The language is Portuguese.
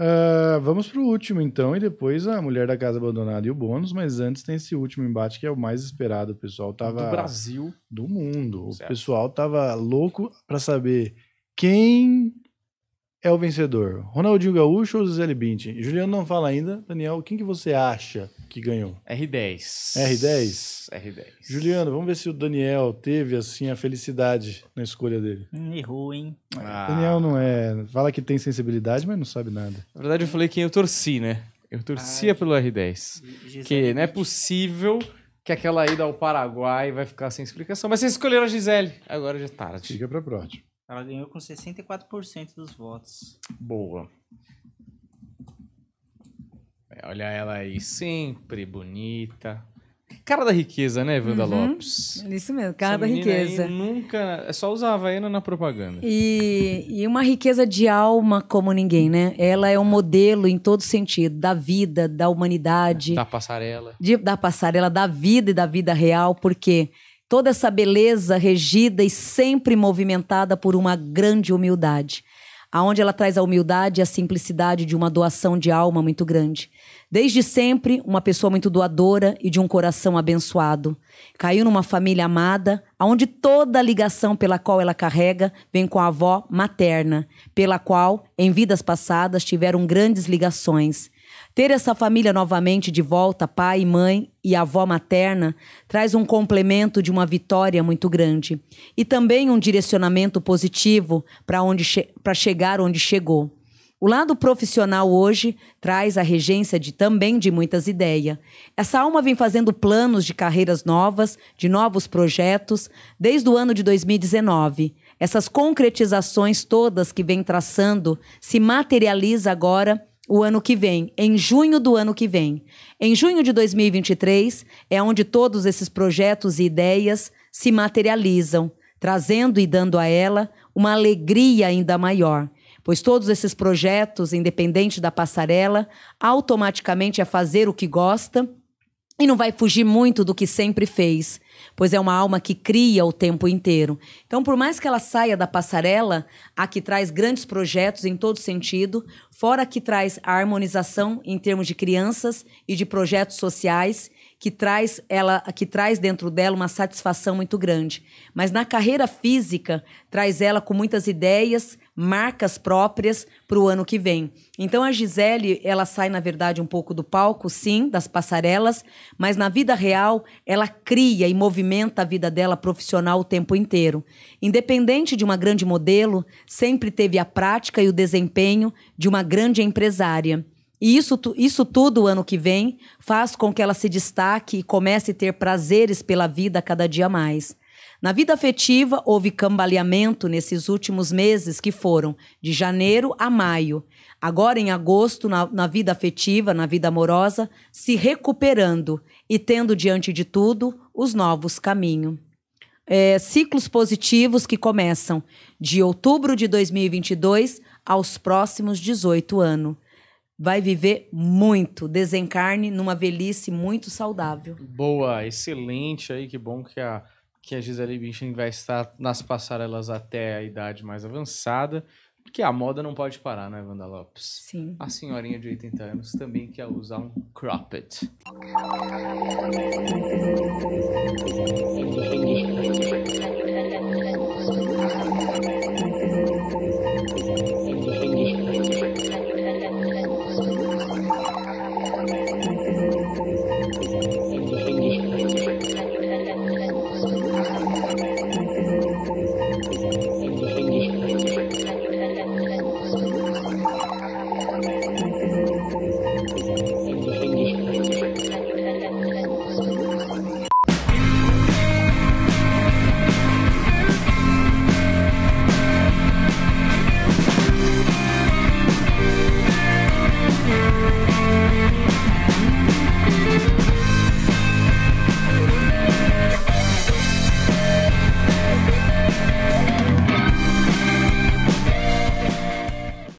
Uh, vamos pro último, então, e depois a Mulher da Casa Abandonada e o bônus, mas antes tem esse último embate que é o mais esperado. O pessoal tava. Do Brasil. Do mundo. Certo. O pessoal tava louco para saber quem é o vencedor? Ronaldinho Gaúcho ou Gisele Bint? Juliano não fala ainda. Daniel, quem que você acha que ganhou? R10. R10? R10. Juliano, vamos ver se o Daniel teve, assim, a felicidade na escolha dele. Hum, errou, hein? Ah. Daniel não é... Fala que tem sensibilidade, mas não sabe nada. Na verdade, eu falei quem eu torci, né? Eu torcia ah, pelo R10. que não é possível que aquela ida ao Paraguai vai ficar sem explicação. Mas vocês escolheram a Gisele. Agora já é tarde. Fica pra próxima. Ela ganhou com 64% dos votos. Boa. É, olha ela aí, sempre bonita. Cara da riqueza, né, Wanda uhum, Lopes? Isso mesmo, cara da riqueza. nunca. É só usar a na propaganda. E, e uma riqueza de alma como ninguém, né? Ela é um modelo em todo sentido, da vida, da humanidade. Da passarela. De, da passarela, da vida e da vida real, porque quê? toda essa beleza regida e sempre movimentada por uma grande humildade, aonde ela traz a humildade e a simplicidade de uma doação de alma muito grande. Desde sempre, uma pessoa muito doadora e de um coração abençoado. Caiu numa família amada, onde toda a ligação pela qual ela carrega vem com a avó materna, pela qual, em vidas passadas, tiveram grandes ligações. Ter essa família novamente de volta, pai e mãe, e avó materna traz um complemento de uma vitória muito grande e também um direcionamento positivo para che chegar onde chegou. O lado profissional hoje traz a regência de também de muitas ideias. Essa alma vem fazendo planos de carreiras novas, de novos projetos, desde o ano de 2019. Essas concretizações todas que vem traçando se materializa agora o ano que vem, em junho do ano que vem. Em junho de 2023 é onde todos esses projetos e ideias se materializam, trazendo e dando a ela uma alegria ainda maior, pois todos esses projetos, independente da passarela, automaticamente é fazer o que gosta e não vai fugir muito do que sempre fez, pois é uma alma que cria o tempo inteiro. Então, por mais que ela saia da passarela, a que traz grandes projetos em todo sentido, fora a que traz a harmonização em termos de crianças e de projetos sociais, que traz ela, que traz dentro dela uma satisfação muito grande. Mas na carreira física, traz ela com muitas ideias, marcas próprias para o ano que vem. Então a Gisele, ela sai na verdade um pouco do palco, sim, das passarelas, mas na vida real ela cria e movimenta a vida dela profissional o tempo inteiro. Independente de uma grande modelo, sempre teve a prática e o desempenho de uma grande empresária. E isso, isso tudo, ano que vem, faz com que ela se destaque e comece a ter prazeres pela vida cada dia mais. Na vida afetiva, houve cambaleamento nesses últimos meses que foram de janeiro a maio. Agora, em agosto, na, na vida afetiva, na vida amorosa, se recuperando e tendo diante de tudo os novos caminhos. É, ciclos positivos que começam de outubro de 2022 aos próximos 18 anos. Vai viver muito, desencarne numa velhice muito saudável. Boa, excelente aí, que bom que a que a Gisele Bündchen vai estar nas passarelas até a idade mais avançada, porque a moda não pode parar, né, Wanda Lopes? Sim. A senhorinha de 80 anos também quer usar um cropped.